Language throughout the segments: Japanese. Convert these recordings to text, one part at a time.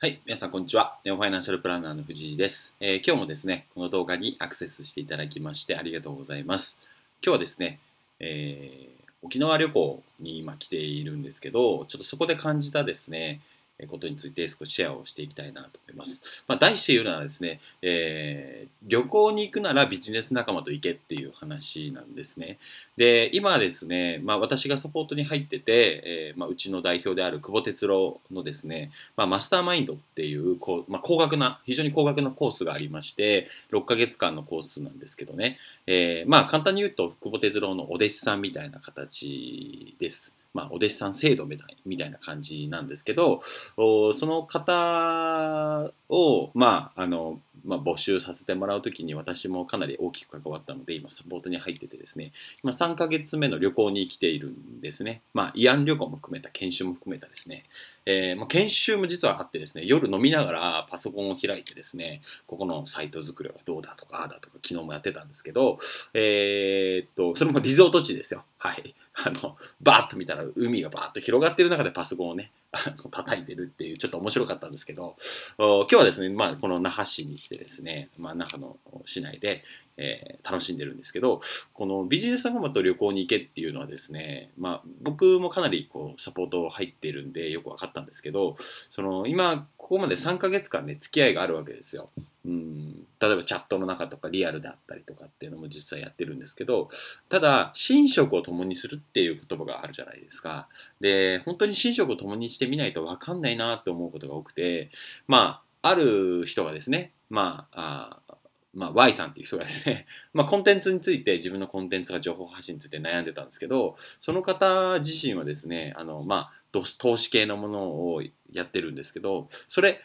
はい。皆さん、こんにちは。ネオファイナンシャルプランナーの藤井です、えー、今日もですね、この動画にアクセスしていただきましてありがとうございます。今日はですね、えー、沖縄旅行に今来ているんですけど、ちょっとそこで感じたですね、ことについて少しシェアをしていきたいなと思います。まあ、題して言うのはですね、えー、旅行に行くならビジネス仲間と行けっていう話なんですね。で、今ですね、まあ、私がサポートに入ってて、えー、まあ、うちの代表である久保哲郎のですね、まマスターマインドっていうこう、ま高額な、非常に高額なコースがありまして、6ヶ月間のコースなんですけどね、えー、ま簡単に言うと久保哲郎のお弟子さんみたいな形です。まあ、お弟子さん制度みたいみたいな感じなんですけど、その方を、まあ、あの、まあ、募集させてもらうときに私もかなり大きく関わったので、今サポートに入っててですね、今3ヶ月目の旅行に来ているんですね。まあ、慰安旅行も含めた、研修も含めたですね。えー、まあ、研修も実はあってですね、夜飲みながらパソコンを開いてですね、ここのサイト作りはどうだとか、ああだとか、昨日もやってたんですけど、えー、っと、それもリゾート地ですよ。はい、あのバーッと見たら海がバーッと広がってる中でパソコンをねあの叩いてるっていうちょっと面白かったんですけど今日はですね、まあ、この那覇市に来てですね、まあ、那覇の市内で、えー、楽しんでるんですけどこのビジネス仲間と旅行に行けっていうのはですね、まあ、僕もかなりこうサポート入ってるんでよく分かったんですけどその今ここまで3ヶ月間ね付き合いがあるわけですよ。うん例えばチャットの中とかリアルであったりとかっていうのも実際やってるんですけどただ寝食を共にするっていう言葉があるじゃないですかで本当に寝食を共にしてみないとわかんないなって思うことが多くてまあある人がですねまあまあ、Y さんっていう人がですね、まあ、コンテンツについて自分のコンテンツが情報発信について悩んでたんですけどその方自身はですねあの、まあ、投資系のものをやってるんですけどそれ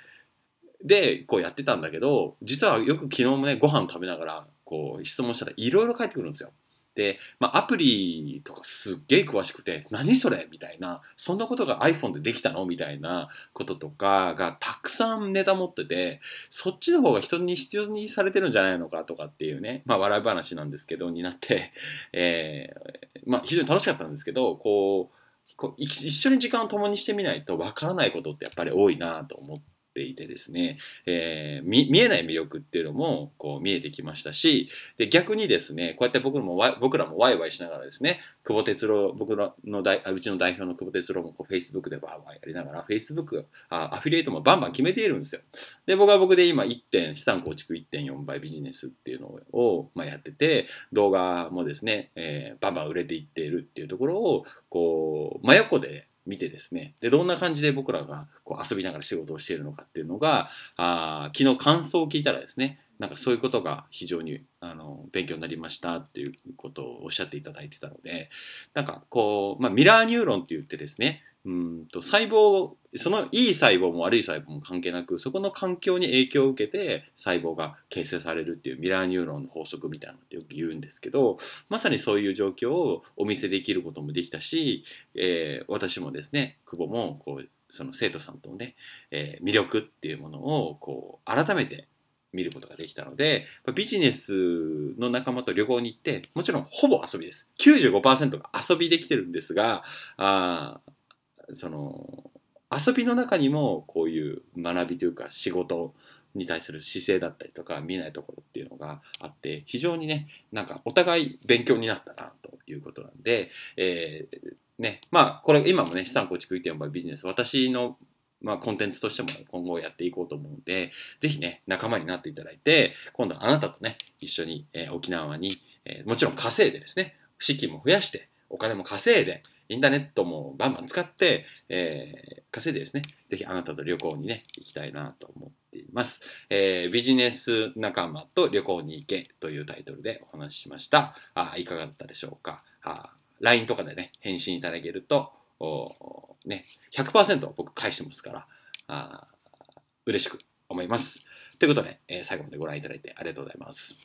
でこうやってたんだけど実はよく昨日もねご飯食べながらこう質問したらいろいろ返ってくるんですよ。で、まあ、アプリとかすっげえ詳しくて、何それみたいな、そんなことが iPhone でできたのみたいなこととかがたくさんネタ持ってて、そっちの方が人に必要にされてるんじゃないのかとかっていうね、まあ、笑い話なんですけど、になって、えー、まあ、非常に楽しかったんですけど、こう、こう一緒に時間を共にしてみないとわからないことってやっぱり多いなと思って、ていてですね、えー、見えない魅力っていうのもこう見えてきましたしで逆にですねこうやって僕も僕らもワイワイしながらですね久保哲郎僕らの大うちの代表の久保哲郎もこう Facebook でワーワーやりながら Facebook あアフィリエイトもバンバン決めているんですよで僕は僕で今1点資産構築1.4倍ビジネスっていうのを、まあ、やってて動画もですね、えー、バンバン売れていっているっていうところをこう真横で見てですねでどんな感じで僕らがこう遊びながら仕事をしているのかっていうのがあ昨日感想を聞いたらですねなんかそういうことが非常にあの勉強になりましたっていうことをおっしゃっていただいてたのでなんかこう、まあ、ミラーニューロンって言ってですねうんと細胞そのいい細胞も悪い細胞も関係なくそこの環境に影響を受けて細胞が形成されるっていうミラーニューロンの法則みたいなのってよく言うんですけどまさにそういう状況をお見せできることもできたし、えー、私もですね久保もこうその生徒さんとのね、えー、魅力っていうものをこう改めて見ることができたのでビジネスの仲間と旅行に行ってもちろんほぼ遊びです95%が遊びできてるんですがあその遊びの中にもこういう学びというか仕事に対する姿勢だったりとか見ないところっていうのがあって非常にねなんかお互い勉強になったなということなんで、えー、ねまあこれ今もね資産構築1.4倍ビジネス私のまあ、コンテンツとしても、今後やっていこうと思うので、ぜひね、仲間になっていただいて、今度あなたとね、一緒に、えー、沖縄に、えー、もちろん稼いでですね、資金も増やして、お金も稼いで、インターネットもバンバン使って、えー、稼いでですね、ぜひあなたと旅行にね、行きたいなと思っています。えー、ビジネス仲間と旅行に行けというタイトルでお話ししました。あいかがだったでしょうかあ ?LINE とかでね、返信いただけると、おね、100%僕返してますから、あ嬉しく思います。ということで、えー、最後までご覧いただいてありがとうございます。